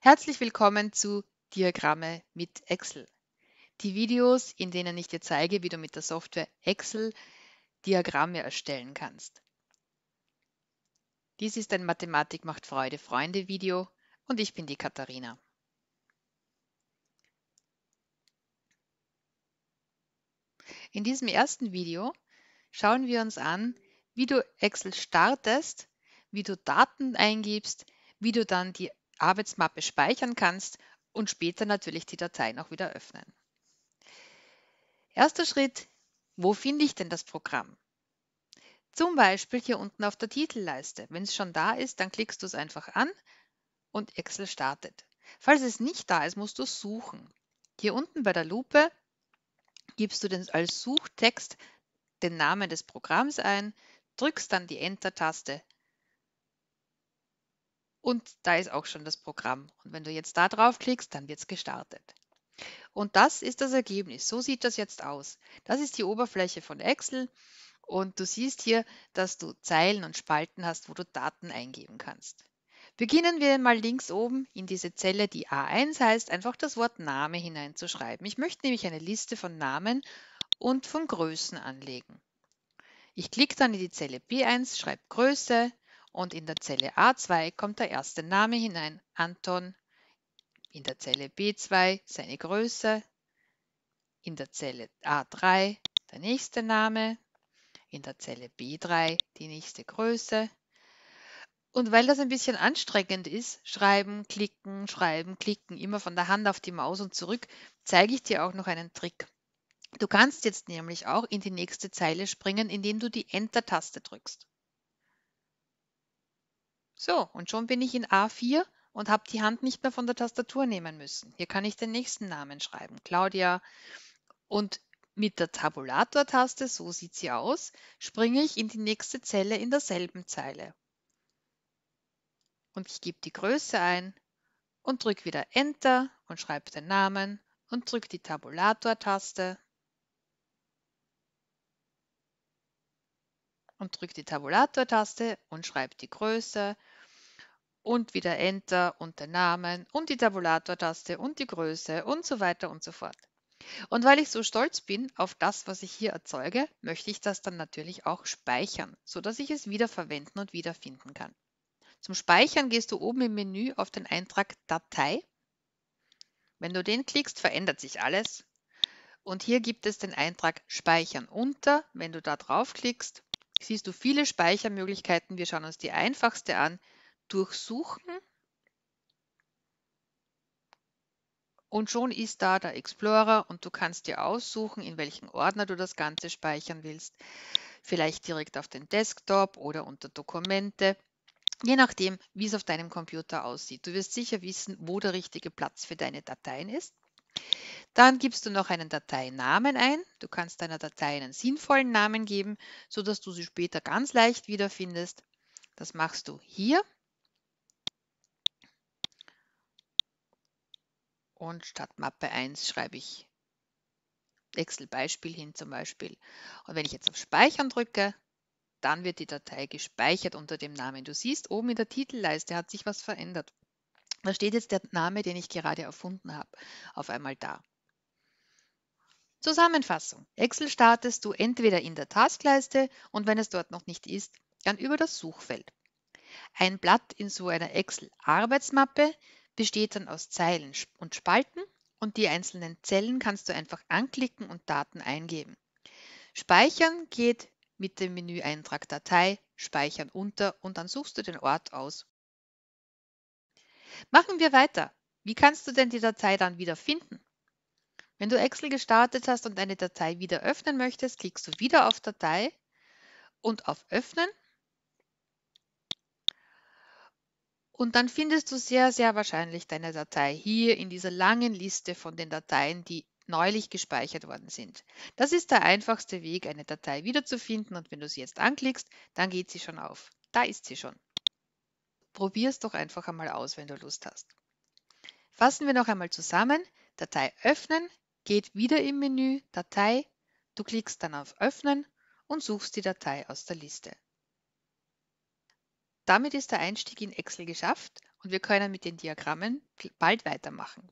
Herzlich willkommen zu Diagramme mit Excel. Die Videos, in denen ich dir zeige, wie du mit der Software Excel Diagramme erstellen kannst. Dies ist ein Mathematik macht Freude Freunde Video und ich bin die Katharina. In diesem ersten Video schauen wir uns an, wie du Excel startest, wie du Daten eingibst, wie du dann die Arbeitsmappe speichern kannst und später natürlich die Datei noch wieder öffnen. Erster Schritt, wo finde ich denn das Programm? Zum Beispiel hier unten auf der Titelleiste. Wenn es schon da ist, dann klickst du es einfach an und Excel startet. Falls es nicht da ist, musst du es suchen. Hier unten bei der Lupe gibst du den, als Suchtext den Namen des Programms ein, drückst dann die Enter-Taste und da ist auch schon das Programm. Und wenn du jetzt da draufklickst, dann wird es gestartet. Und das ist das Ergebnis. So sieht das jetzt aus. Das ist die Oberfläche von Excel. Und du siehst hier, dass du Zeilen und Spalten hast, wo du Daten eingeben kannst. Beginnen wir mal links oben in diese Zelle, die A1 heißt, einfach das Wort Name hineinzuschreiben. Ich möchte nämlich eine Liste von Namen und von Größen anlegen. Ich klicke dann in die Zelle B1, schreibe Größe, und in der Zelle A2 kommt der erste Name hinein, Anton. In der Zelle B2 seine Größe. In der Zelle A3 der nächste Name. In der Zelle B3 die nächste Größe. Und weil das ein bisschen anstrengend ist, schreiben, klicken, schreiben, klicken, immer von der Hand auf die Maus und zurück, zeige ich dir auch noch einen Trick. Du kannst jetzt nämlich auch in die nächste Zeile springen, indem du die Enter-Taste drückst. So, und schon bin ich in A4 und habe die Hand nicht mehr von der Tastatur nehmen müssen. Hier kann ich den nächsten Namen schreiben, Claudia. Und mit der Tabulator-Taste, so sieht sie aus, springe ich in die nächste Zelle in derselben Zeile. Und ich gebe die Größe ein und drücke wieder Enter und schreibe den Namen und drücke die Tabulator-Taste und drückt die Tabulator-Taste und schreibt die Größe und wieder Enter und den Namen und die Tabulator-Taste und die Größe und so weiter und so fort. Und weil ich so stolz bin auf das, was ich hier erzeuge, möchte ich das dann natürlich auch speichern, sodass ich es wieder verwenden und wiederfinden kann. Zum Speichern gehst du oben im Menü auf den Eintrag Datei. Wenn du den klickst, verändert sich alles. Und hier gibt es den Eintrag Speichern unter. Wenn du da draufklickst, siehst du viele Speichermöglichkeiten. Wir schauen uns die einfachste an. Durchsuchen. Und schon ist da der Explorer und du kannst dir aussuchen, in welchen Ordner du das Ganze speichern willst. Vielleicht direkt auf den Desktop oder unter Dokumente. Je nachdem, wie es auf deinem Computer aussieht. Du wirst sicher wissen, wo der richtige Platz für deine Dateien ist. Dann gibst du noch einen Dateinamen ein. Du kannst deiner Datei einen sinnvollen Namen geben, sodass du sie später ganz leicht wiederfindest. Das machst du hier. Und statt Mappe 1 schreibe ich Excel-Beispiel hin zum Beispiel. Und wenn ich jetzt auf Speichern drücke, dann wird die Datei gespeichert unter dem Namen. Du siehst, oben in der Titelleiste hat sich was verändert. Da steht jetzt der Name, den ich gerade erfunden habe, auf einmal da. Zusammenfassung. Excel startest du entweder in der Taskleiste und wenn es dort noch nicht ist, dann über das Suchfeld. Ein Blatt in so einer Excel-Arbeitsmappe besteht dann aus Zeilen und Spalten und die einzelnen Zellen kannst du einfach anklicken und Daten eingeben. Speichern geht mit dem Menüeintrag Datei, Speichern unter und dann suchst du den Ort aus. Machen wir weiter. Wie kannst du denn die Datei dann wieder finden? Wenn du Excel gestartet hast und eine Datei wieder öffnen möchtest, klickst du wieder auf Datei und auf Öffnen. Und dann findest du sehr, sehr wahrscheinlich deine Datei hier in dieser langen Liste von den Dateien, die neulich gespeichert worden sind. Das ist der einfachste Weg, eine Datei wiederzufinden und wenn du sie jetzt anklickst, dann geht sie schon auf. Da ist sie schon. Probier es doch einfach einmal aus, wenn du Lust hast. Fassen wir noch einmal zusammen. Datei öffnen, geht wieder im Menü Datei, du klickst dann auf Öffnen und suchst die Datei aus der Liste. Damit ist der Einstieg in Excel geschafft und wir können mit den Diagrammen bald weitermachen.